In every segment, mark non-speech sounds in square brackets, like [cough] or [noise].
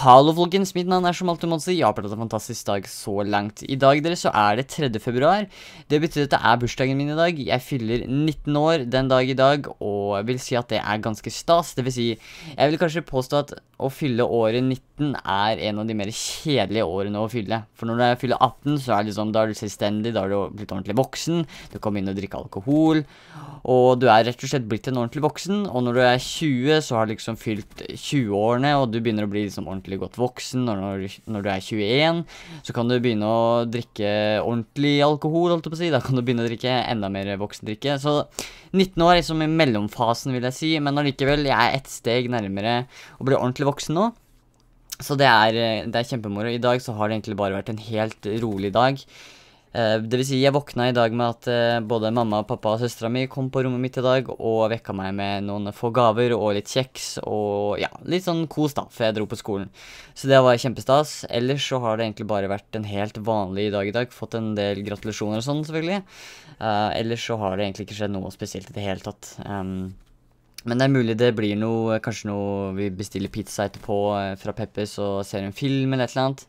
Hallo folkens, mitt navn er som alltid Monsi. Jeg har pratet en fantastisk dag så langt. I dag dere, så er det 3. februar. Det betyr at det er bursdagen min i dag. Jeg fyller 19 år den dag i dag, og jeg vil si at det er ganske stas. Det vil si, jeg vil kanskje påstå at å fylle året 19 18 er en av de mer kjedelige årene å fylle. For når du fyller 18, så er, liksom, er, du selvstendig, da er du blitt ordentlig voksen, du kommer inn og drikker alkohol, og du er rett og slett blitt en ordentlig voksen. Og når du er 20, så har du liksom fylt 20-årene, og du begynner å bli liksom ordentlig godt voksen. Og når, når, du er 21, så kan du begynne å drikke ordentlig alkohol, holdt jeg på å si. Da kan du begynne å drikke enda mer voksendrikke. Så 19 år er liksom i mellomfasen, vil jeg si, men allikevel, jeg er ett steg nærmere å bli ordentlig voksen nå. Så det er, eh, det er kjempemoro. I dag så har det egentlig bare vært en helt rolig dag. Eh, det vil si, jeg våkna i dag med at eh, både mamma, pappa og søstera mi kom på rommet mitt i dag og vekka meg med noen få gaver og litt kjeks og ja, litt sånn kos, da, før jeg dro på skolen. Så det var kjempestas. Ellers så har det egentlig bare vært en helt vanlig dag i dag. Fått en del gratulasjoner og sånn, selvfølgelig. Uh, ellers så har det egentlig ikke skjedd noe spesielt i det hele tatt. Um, men det er mulig det blir noe, kanskje noe vi bestiller pizza etterpå eh, fra Peppers og ser en film eller et eller annet.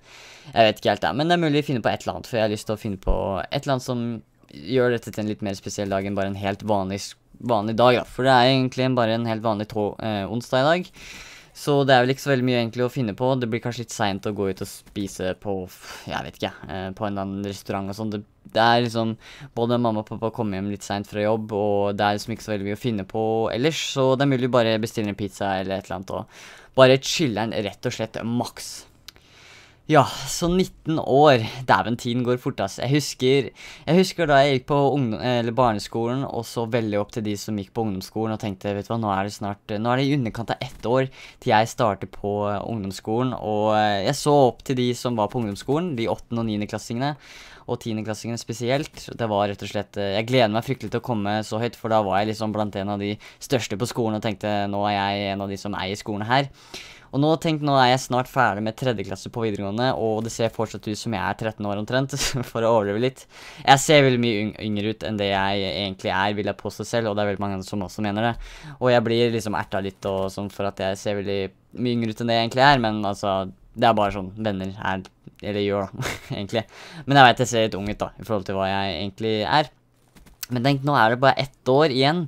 Jeg vet ikke helt det, men det er mulig å finne på et eller annet, for jeg har lyst til å finne på et eller annet som gjør dette til en litt mer spesiell dag enn bare en helt vanlig, vanlig dag, da. For det er egentlig bare en helt vanlig to, eh, onsdag i dag. Så det er vel ikke så veldig mye egentlig å finne på. Det blir kanskje litt seint å gå ut og spise på jeg vet ikke, eh, på en eller annen restaurant og sånn. Det, det, er liksom Både mamma og pappa kommer hjem litt seint fra jobb, og det er liksom ikke så veldig mye å finne på ellers. Så det er mulig bare bestille en pizza eller et eller annet og bare chiller'n rett og slett maks. Ja, så 19 år. Dæven, tiden går fort, ass. Jeg husker, jeg husker da jeg gikk på barneskolen, og så veldig opp til de som gikk på ungdomsskolen, og tenkte vet du hva, nå er det snart, nå er det i underkant av ett år til jeg starter på eh, ungdomsskolen. Og eh, jeg så opp til de som var på ungdomsskolen, de åttende- og niendeklassingene og tiendeklassingene spesielt. Det var rett og slett eh, Jeg gleder meg fryktelig til å komme så høyt, for da var jeg liksom blant en av de største på skolen og tenkte nå er jeg en av de som eier skolen her. Og nå, tenk, nå er jeg snart ferdig med tredjeklasse på videregående, og det ser fortsatt ut som jeg er 13 år omtrent, [laughs] for å overleve litt. Jeg ser veldig mye yngre ut enn det jeg egentlig er, vil jeg påstå selv, og det er veldig mange som også mener det. Og jeg blir liksom erta litt og sånn for at jeg ser veldig mye yngre ut enn det jeg egentlig er, men altså, det er bare sånn venner er, eller gjør da, [laughs] egentlig. Men jeg veit jeg ser litt ung ut da, i forhold til hva jeg egentlig er. Men tenk, nå er det bare ett år igjen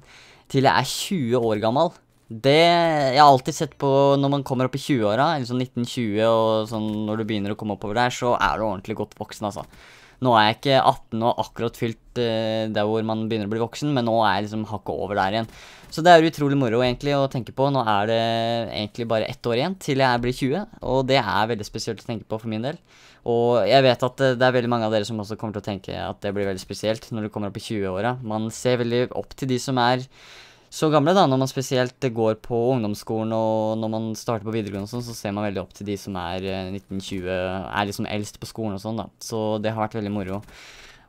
til jeg er 20 år gammel. Det Jeg har alltid sett på når man kommer opp i 20-åra, eller sånn 1920 og sånn når du begynner å komme oppover der, så er du ordentlig godt voksen, altså. Nå er jeg ikke 18 og akkurat fylt uh, der hvor man begynner å bli voksen, men nå er jeg liksom hakket over der igjen. Så det er utrolig moro egentlig å tenke på. Nå er det egentlig bare ett år igjen til jeg blir 20, og det er veldig spesielt å tenke på for min del. Og jeg vet at eh, det er veldig mange av dere som også kommer til å tenke at det blir veldig spesielt når du kommer opp i 20-åra. Man ser veldig opp til de som er så gamle, da. Når man spesielt går på ungdomsskolen og når man starter på videregående og sånn, så ser man veldig opp til de som er 1920, eh, er liksom eldst på skolen og sånn, da. Så det har vært veldig moro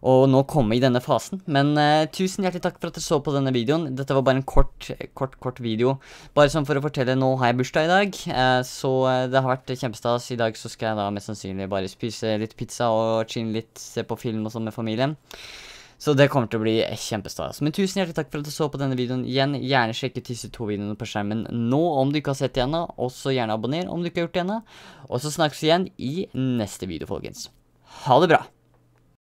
og nå komme i denne fasen. Men uh, tusen hjertelig takk for at dere så på denne videoen. Dette var bare en kort, kort, kort video. Bare sånn for å fortelle, nå har jeg bursdag i dag, uh, så det har vært kjempestas. I dag så skal jeg da mest sannsynlig bare spise litt pizza og chine litt, se på film og sånn med familien. Så det kommer til å bli kjempestas. Men tusen hjertelig takk for at du så på denne videoen igjen. Gjerne sjekk ut disse to videoene på skjermen nå om du ikke har sett det ennå. Også gjerne abonner om du ikke har gjort det ennå. Og så snakkes vi igjen i neste video, folkens. Ha det bra!